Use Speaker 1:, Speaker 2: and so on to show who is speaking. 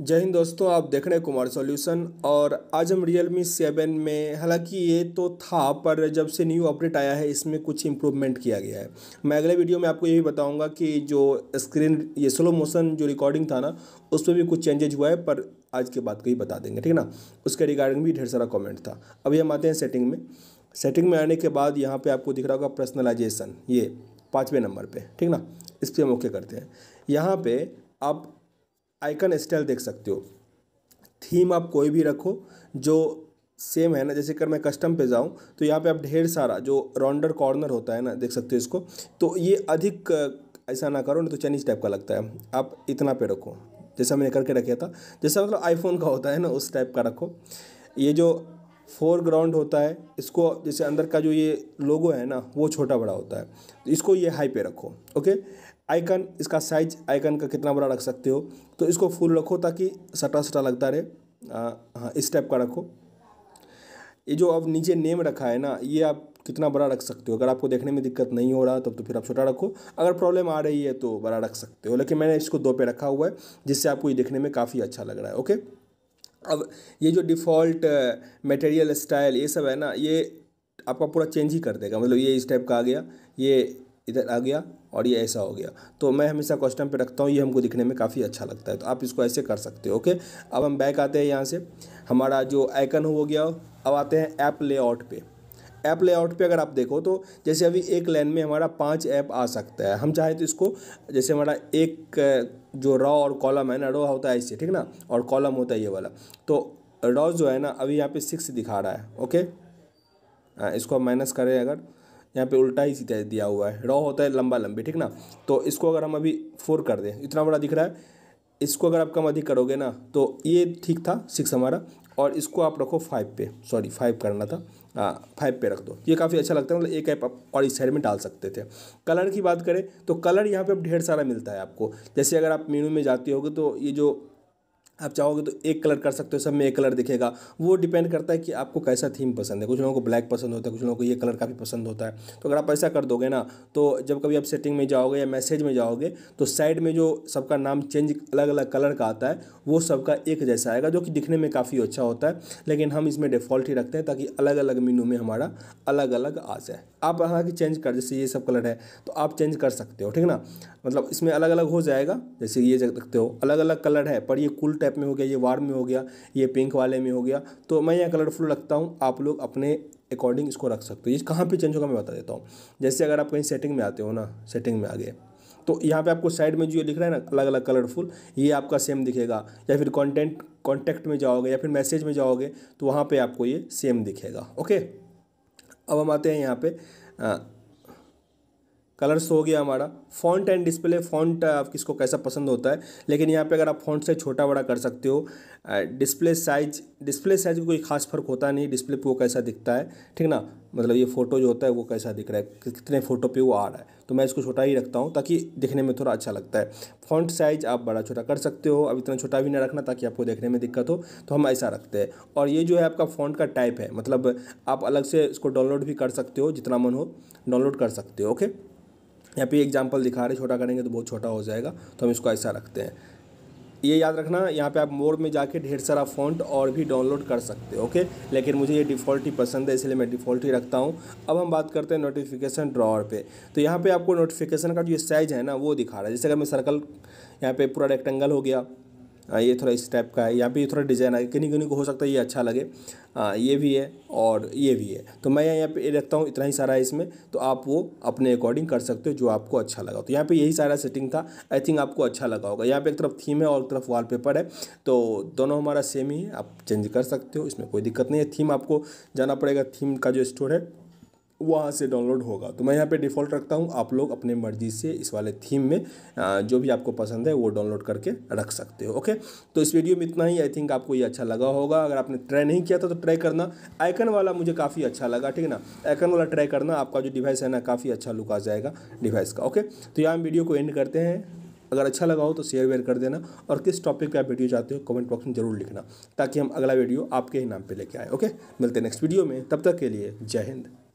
Speaker 1: जय हिंद दोस्तों आप देख रहे हैं कुमार सॉल्यूशन और आज हम रियल मी सेवन में हालांकि ये तो था पर जब से न्यू अपडेट आया है इसमें कुछ इम्प्रूवमेंट किया गया है मैं अगले वीडियो में आपको ये भी बताऊंगा कि जो स्क्रीन ये स्लो मोशन जो रिकॉर्डिंग था ना उसमें भी कुछ चेंजेज हुआ है पर आज के बाद को ही बता देंगे ठीक है ना उसके रिगार्डिंग भी ढेर सारा कॉमेंट था अभी हम आते हैं सेटिंग में सेटिंग में आने के बाद यहाँ पर आपको दिख रहा होगा पर्सनलाइजेशन ये पाँचवें नंबर पर ठीक ना इस पर हम ओके करते हैं यहाँ पर आप आइकन स्टाइल देख सकते हो थीम आप कोई भी रखो जो सेम है ना जैसे अगर मैं कस्टम पे जाऊँ तो यहाँ पे आप ढेर सारा जो राउंडर कॉर्नर होता है ना देख सकते हो इसको तो ये अधिक ऐसा ना करो ना तो चाइनीज टाइप का लगता है आप इतना पे रखो जैसा मैंने करके रखा था जैसा मतलब आईफोन का होता है ना उस टाइप का रखो ये जो फोरग्राउंड होता है इसको जैसे अंदर का जो ये लोगो है ना वो छोटा बड़ा होता है तो इसको ये हाई पे रखो ओके आइकन इसका साइज आइकन का कितना बड़ा रख सकते हो तो इसको फुल रखो ताकि सटा सटा लगता रहे हाँ इस टाइप का रखो ये जो अब नीचे नेम रखा है ना ये आप कितना बड़ा रख सकते हो अगर आपको देखने में दिक्कत नहीं हो रहा तब तो, फिर आप छोटा रखो अगर प्रॉब्लम आ रही है तो बड़ा रख सकते हो लेकिन मैंने इसको दो पे रखा हुआ है जिससे आपको ये देखने में काफ़ी अच्छा लग रहा है ओके अब ये जो डिफ़ॉल्ट मटेरियल स्टाइल ये सब है ना ये आपका पूरा चेंज ही कर देगा मतलब ये इस टाइप का आ गया ये इधर आ गया और ये ऐसा हो गया तो मैं हमेशा कॉस्टम पे रखता हूँ ये हमको दिखने में काफ़ी अच्छा लगता है तो आप इसको ऐसे कर सकते हो ओके अब हम बैक आते हैं यहाँ से हमारा जो आइकन हो गया अब आते हैं ऐप लेआउट पे ऐप लेआउट पे अगर आप देखो तो जैसे अभी एक लाइन में हमारा पाँच ऐप आ सकता है हम चाहे तो इसको जैसे हमारा एक जो रॉ और कॉलम है ना रॉ होता है इससे ठीक ना और कॉलम होता है ये वाला तो रॉ जो है ना अभी यहाँ पे सिक्स दिखा रहा है ओके हाँ, इसको माइनस करें अगर यहाँ पे उल्टा ही सीधा दिया हुआ है रॉ होता है लंबा लंबी ठीक ना तो इसको अगर हम अभी फोर कर दें इतना बड़ा दिख रहा है इसको अगर आप कम अधिक करोगे ना तो ये ठीक था सिक्स हमारा और इसको आप रखो फाइव पे सॉरी फाइव करना था हाँ, फाइव पे रख दो ये काफ़ी अच्छा लगता है मतलब एक ऐप आप और इस साइड में डाल सकते थे कलर की बात करें तो कलर यहाँ पे ढेर सारा मिलता है आपको जैसे अगर आप मेनू में जाते होगे तो ये जो आप चाहोगे तो एक कलर कर सकते हो सब में एक कलर दिखेगा वो डिपेंड करता है कि आपको कैसा थीम पसंद है कुछ लोगों को ब्लैक पसंद होता है कुछ लोगों को ये कलर काफ़ी पसंद होता है तो अगर आप ऐसा कर दोगे ना तो जब कभी आप सेटिंग में जाओगे या मैसेज में जाओगे तो साइड में जो सबका नाम चेंज अलग अलग कलर का आता है वो सबका एक जैसा आएगा जो कि दिखने में काफ़ी अच्छा होता है लेकिन हम इसमें डिफ़ॉल्ट ही रखते हैं ताकि अलग अलग मीनू में हमारा अलग अलग आ जाए आप हालांकि चेंज कर जैसे ये सब कलर है तो आप चेंज कर सकते हो ठीक ना मतलब इसमें अलग अलग हो जाएगा जैसे ये देखते हो अलग अलग कलर है पर ये कुल टाइप में हो गया ये वार्म में हो गया ये पिंक वाले में हो गया तो मैं यहाँ कलरफुल रखता हूँ आप लोग अपने अकॉर्डिंग इसको रख सकते हो ये कहाँ पे चेंज होगा मैं बता देता हूँ जैसे अगर आप कहीं सेटिंग में आते हो ना सेटिंग में आ गए तो यहाँ पे आपको साइड में जो लिख रहा है ना अलग अलग कलरफुल ये आपका सेम दिखेगा या फिर कंटेंट कॉन्टैक्ट में जाओगे या फिर मैसेज में जाओगे तो वहाँ पे आपको ये सेम दिखेगा ओके अब हम आते हैं यहाँ पे कलर्स हो गया हमारा फॉन्ट एंड डिस्प्ले फॉन्ट आप किसको कैसा पसंद होता है लेकिन यहाँ पे अगर आप फॉन्ट से छोटा बड़ा कर सकते हो डिस्प्ले साइज डिस्प्ले साइज में कोई खास फर्क होता नहीं डिस्प्ले पे वो कैसा दिखता है ठीक ना मतलब ये फ़ोटो जो होता है वो कैसा दिख रहा है कितने फ़ोटो पे वो आ रहा है तो मैं इसको छोटा ही रखता हूँ ताकि दिखने में थोड़ा अच्छा लगता है फॉन्ट साइज आप बड़ा छोटा कर सकते हो अब इतना छोटा भी ना रखना ताकि आपको देखने में दिक्कत हो तो हम ऐसा रखते हैं और ये जो है आपका फॉन्ट का टाइप है मतलब आप अलग से इसको डाउनलोड भी कर सकते हो जितना मन हो डाउनलोड कर सकते हो ओके यहाँ पे एग्जाम्पल दिखा रहे छोटा करेंगे तो बहुत छोटा हो जाएगा तो हम इसको ऐसा रखते हैं ये याद रखना यहाँ पे आप मोड़ में जाके ढेर सारा फॉन्ट और भी डाउनलोड कर सकते हो ओके लेकिन मुझे ये डिफ़ॉल्ट ही पसंद है इसलिए मैं डिफ़ॉल्ट ही रखता हूँ अब हम बात करते हैं नोटिफिकेशन ड्रॉअर पे तो यहाँ पे आपको नोटिफिकेशन का जो साइज़ है ना वो दिखा रहा है जैसे अगर मैं सर्कल यहाँ पे पूरा रेक्टेंगल हो गया हाँ, ये थोड़ा इस टाइप का है यहाँ पे ये थोड़ा डिज़ाइन है किन्हीं किन्हीं को हो सकता है ये अच्छा लगे आ, हाँ, ये भी है और ये भी है तो मैं यहाँ पे रखता हूँ इतना ही सारा है इसमें तो आप वो अपने अकॉर्डिंग कर सकते हो जो आपको अच्छा लगा तो यहाँ पे यही सारा सेटिंग था आई थिंक आपको अच्छा लगा होगा यहाँ पे एक तरफ थीम है और एक तरफ वाल है तो दोनों हमारा सेम ही है आप चेंज कर सकते हो इसमें कोई दिक्कत नहीं है थीम आपको जाना पड़ेगा थीम का जो स्टोर है वहाँ से डाउनलोड होगा तो मैं यहाँ पे डिफ़ॉल्ट रखता हूँ आप लोग अपने मर्जी से इस वाले थीम में जो भी आपको पसंद है वो डाउनलोड करके रख सकते हो ओके तो इस वीडियो में इतना ही आई थिंक आपको ये अच्छा लगा होगा अगर आपने ट्राई नहीं किया था तो ट्राई करना आइकन वाला मुझे काफ़ी अच्छा लगा ठीक है ना आइकन वाला ट्राई करना आपका जो डिवाइस है ना काफ़ी अच्छा लुक आ जाएगा डिवाइस का ओके तो यहाँ वीडियो को एंड करते हैं अगर अच्छा लगा हो तो शेयर वेयर कर देना और किस टॉपिक पर आप वीडियो चाहते हो कमेंट बॉक्स में जरूर लिखना ताकि हम अगला वीडियो आपके ही नाम पे लेके आए ओके मिलते हैं नेक्स्ट वीडियो में तब तक के लिए जय हिंद